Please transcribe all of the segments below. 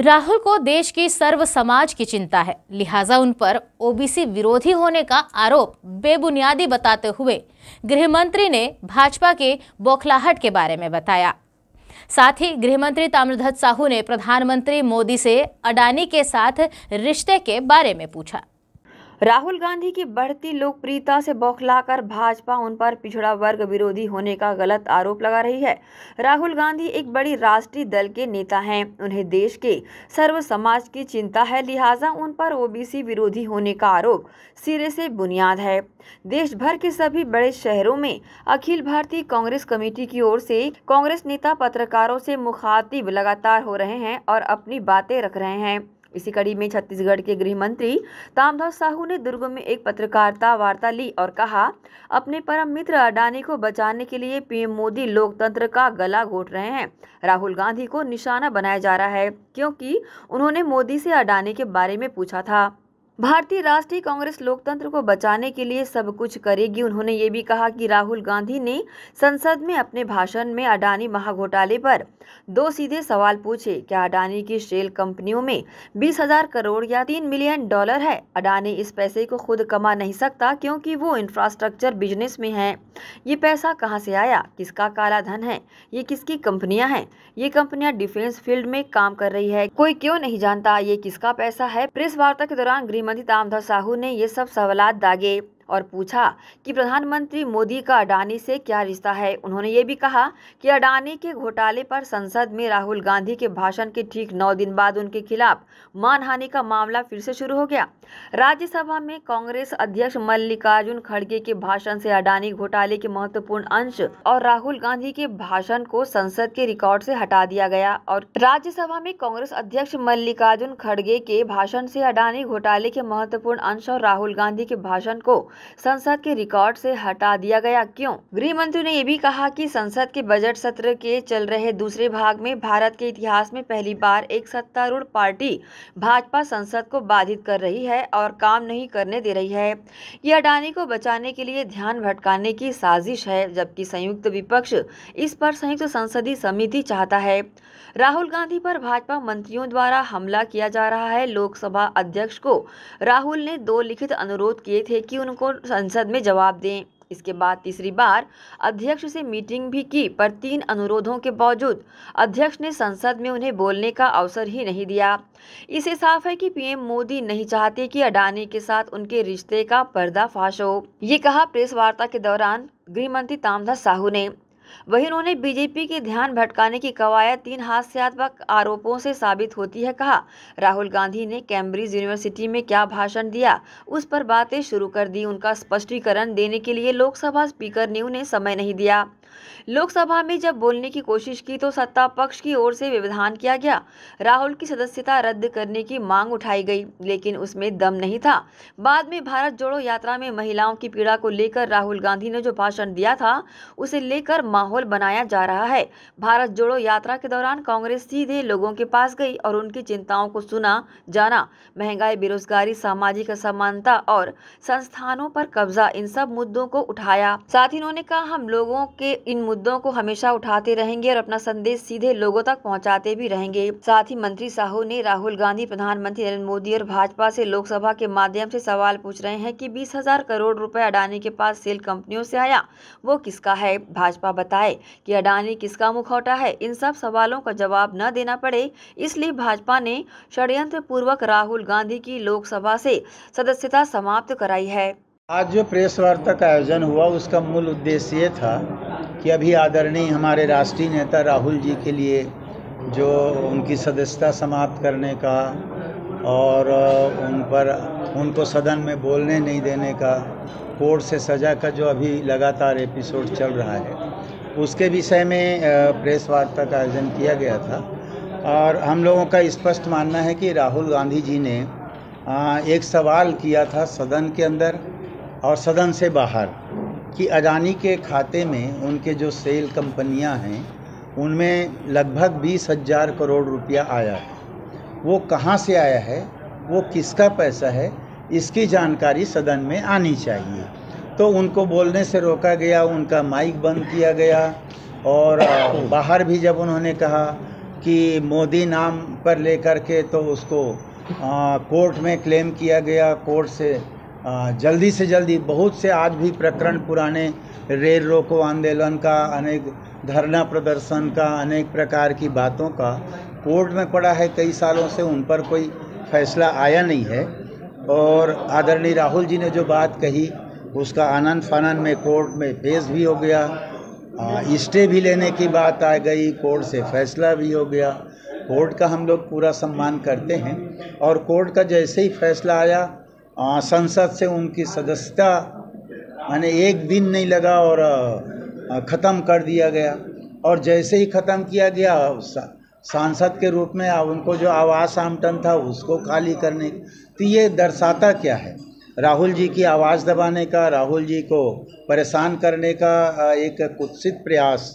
राहुल को देश की सर्व समाज की चिंता है लिहाजा उन पर ओबीसी विरोधी होने का आरोप बेबुनियादी बताते हुए गृह मंत्री ने भाजपा के बौखलाहट के बारे में बताया साथ ही गृह मंत्री ताम्रध्वज साहू ने प्रधानमंत्री मोदी से अडानी के साथ रिश्ते के बारे में पूछा राहुल गांधी की बढ़ती लोकप्रियता से बौखलाकर भाजपा उन पर पिछड़ा वर्ग विरोधी होने का गलत आरोप लगा रही है राहुल गांधी एक बड़ी राष्ट्रीय दल के नेता हैं उन्हें देश के सर्व समाज की चिंता है लिहाजा उन पर ओबीसी विरोधी होने का आरोप सिरे से बुनियाद है देश भर के सभी बड़े शहरों में अखिल भारतीय कांग्रेस कमेटी की ओर से कांग्रेस नेता पत्रकारों से मुखातिब लगातार हो रहे हैं और अपनी बातें रख रहे हैं इसी कड़ी में छत्तीसगढ़ के गृह मंत्री तामधव साहू ने दुर्ग में एक पत्रकारिता वार्ता ली और कहा अपने परम मित्र अडानी को बचाने के लिए पीएम मोदी लोकतंत्र का गला घोट रहे हैं राहुल गांधी को निशाना बनाया जा रहा है क्योंकि उन्होंने मोदी से अडानी के बारे में पूछा था भारतीय राष्ट्रीय कांग्रेस लोकतंत्र को बचाने के लिए सब कुछ करेगी उन्होंने ये भी कहा कि राहुल गांधी ने संसद में अपने भाषण में अडानी महाघोटाले पर दो सीधे सवाल पूछे क्या अडानी की शेल कंपनियों में बीस हजार करोड़ या तीन मिलियन डॉलर है अडानी इस पैसे को खुद कमा नहीं सकता क्योंकि वो इंफ्रास्ट्रक्चर बिजनेस में है ये पैसा कहाँ से आया किसका काला धन है ये किसकी कंपनियाँ हैं ये कंपनियाँ डिफेंस फील्ड में काम कर रही है कोई क्यों नहीं जानता ये किसका पैसा है प्रेस वार्ता के दौरान गृह श्रीमती तामधा साहू ने ये सब सवाल दागे और पूछा कि प्रधानमंत्री मोदी का अडानी से क्या रिश्ता है उन्होंने ये भी कहा कि अडानी के घोटाले पर संसद में राहुल गांधी के भाषण के ठीक नौ दिन बाद उनके खिलाफ मानहानि का मामला फिर से शुरू हो गया राज्यसभा में कांग्रेस अध्यक्ष मल्लिकार्जुन खड़गे के भाषण से अडानी घोटाले के महत्वपूर्ण अंश और राहुल गांधी के भाषण को संसद के रिकॉर्ड से हटा दिया गया और राज्यसभा में कांग्रेस अध्यक्ष मल्लिकार्जुन खड़गे के भाषण से अडानी घोटाले के महत्वपूर्ण अंश और राहुल गांधी के भाषण को संसद के रिकॉर्ड से हटा दिया गया क्यों गृह मंत्री ने यह भी कहा कि संसद के बजट सत्र के चल रहे दूसरे भाग में भारत के इतिहास में पहली बार एक सत्तारूढ़ पार्टी भाजपा संसद को बाधित कर रही है और काम नहीं करने दे रही है ये अडानी को बचाने के लिए ध्यान भटकाने की साजिश है जबकि संयुक्त विपक्ष इस पर संयुक्त संसदीय समिति चाहता है राहुल गांधी पर भाजपा मंत्रियों द्वारा हमला किया जा रहा है लोकसभा अध्यक्ष को राहुल ने दो लिखित अनुरोध किए थे कि उनको को संसद में जवाब दें इसके बाद तीसरी बार अध्यक्ष से मीटिंग भी की पर तीन अनुरोधों के बावजूद अध्यक्ष ने संसद में उन्हें बोलने का अवसर ही नहीं दिया इसे साफ है कि पीएम मोदी नहीं चाहते कि अडानी के साथ उनके रिश्ते का पर्दाफाश हो ये कहा प्रेस वार्ता के दौरान गृह मंत्री तामदास साहू ने वहीं उन्होंने बीजेपी के ध्यान भटकाने की कवायद तीन हास्यात्मक आरोपों से साबित होती है कहा राहुल गांधी ने कैम्ब्रिज यूनिवर्सिटी में क्या भाषण दिया उस पर बातें शुरू कर दी उनका स्पष्टीकरण देने के लिए लोकसभा स्पीकर ने उन्हें समय नहीं दिया लोकसभा में जब बोलने की कोशिश की तो सत्ता पक्ष की ओर से विविधान किया गया राहुल की सदस्यता रद्द करने की मांग उठाई गई लेकिन उसमें दम नहीं था बाद में भारत जोड़ो यात्रा में महिलाओं की पीड़ा को लेकर राहुल गांधी ने जो भाषण दिया था उसे लेकर माहौल बनाया जा रहा है भारत जोड़ो यात्रा के दौरान कांग्रेस सीधे लोगों के पास गई और उनकी चिंताओं को सुना जाना महंगाई बेरोजगारी सामाजिक असमानता और संस्थानों पर कब्जा इन सब मुद्दों को उठाया साथ ही उन्होंने कहा हम लोगों के इन मुद्दों को हमेशा उठाते रहेंगे और अपना संदेश सीधे लोगों तक पहुंचाते भी रहेंगे साथ ही मंत्री साहू ने राहुल गांधी प्रधानमंत्री नरेंद्र मोदी और भाजपा से लोकसभा के माध्यम से सवाल पूछ रहे हैं कि बीस हजार करोड़ रुपए अडानी के पास सेल कंपनियों से आया वो किसका है भाजपा बताए कि अडानी किसका मुखौटा है इन सब सवालों का जवाब न देना पड़े इसलिए भाजपा ने षड्यंत्र पूर्वक राहुल गांधी की लोकसभा से सदस्यता समाप्त कराई है आज जो प्रेस वार्ता का आयोजन हुआ उसका मूल उद्देश्य ये था कि अभी आदरणीय हमारे राष्ट्रीय नेता राहुल जी के लिए जो उनकी सदस्यता समाप्त करने का और उन पर उनको सदन में बोलने नहीं देने का कोर्ट से सज़ा का जो अभी लगातार एपिसोड चल रहा है उसके विषय में प्रेस वार्ता का आयोजन किया गया था और हम लोगों का स्पष्ट मानना है कि राहुल गांधी जी ने एक सवाल किया था सदन के अंदर और सदन से बाहर कि अडानी के खाते में उनके जो सेल कंपनियां हैं उनमें लगभग बीस हज़ार करोड़ रुपया आया है वो कहाँ से आया है वो किसका पैसा है इसकी जानकारी सदन में आनी चाहिए तो उनको बोलने से रोका गया उनका माइक बंद किया गया और बाहर भी जब उन्होंने कहा कि मोदी नाम पर लेकर के तो उसको कोर्ट में क्लेम किया गया कोर्ट से जल्दी से जल्दी बहुत से आज भी प्रकरण पुराने रेल रोको आंदोलन का अनेक धरना प्रदर्शन का अनेक प्रकार की बातों का कोर्ट में पड़ा है कई सालों से उन पर कोई फैसला आया नहीं है और आदरणीय राहुल जी ने जो बात कही उसका आनंद फानंद में कोर्ट में पेश भी हो गया स्टे भी लेने की बात आ गई कोर्ट से फैसला भी हो गया कोर्ट का हम लोग पूरा सम्मान करते हैं और कोर्ट का जैसे ही फैसला आया संसद से उनकी सदस्यता मैंने एक दिन नहीं लगा और ख़त्म कर दिया गया और जैसे ही ख़त्म किया गया सांसद के रूप में उनको जो आवास आमटन था उसको खाली करने तो ये दर्शाता क्या है राहुल जी की आवाज़ दबाने का राहुल जी को परेशान करने का एक कुत्सित प्रयास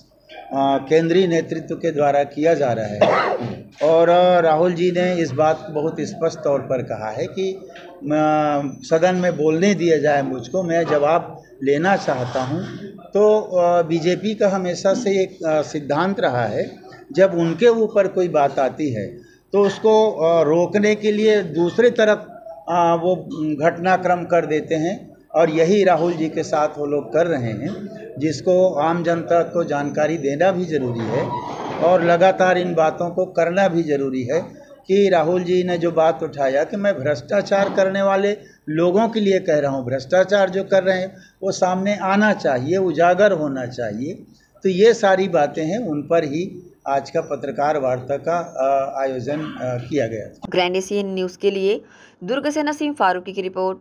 केंद्रीय नेतृत्व के द्वारा किया जा रहा है और राहुल जी ने इस बात को बहुत स्पष्ट तौर पर कहा है कि सदन में बोलने दिया जाए मुझको मैं जवाब लेना चाहता हूं तो बीजेपी का हमेशा से एक सिद्धांत रहा है जब उनके ऊपर कोई बात आती है तो उसको रोकने के लिए दूसरे तरफ वो घटनाक्रम कर देते हैं और यही राहुल जी के साथ वो लोग कर रहे हैं जिसको आम जनता को जानकारी देना भी ज़रूरी है और लगातार इन बातों को करना भी ज़रूरी है कि राहुल जी ने जो बात उठाया कि मैं भ्रष्टाचार करने वाले लोगों के लिए कह रहा हूँ भ्रष्टाचार जो कर रहे हैं वो सामने आना चाहिए उजागर होना चाहिए तो ये सारी बातें हैं उन पर ही आज का पत्रकार वार्ता का आयोजन किया गया था ग्रैंड एशियन न्यूज़ के लिए दुर्ग से नसीम फारूकी की रिपोर्ट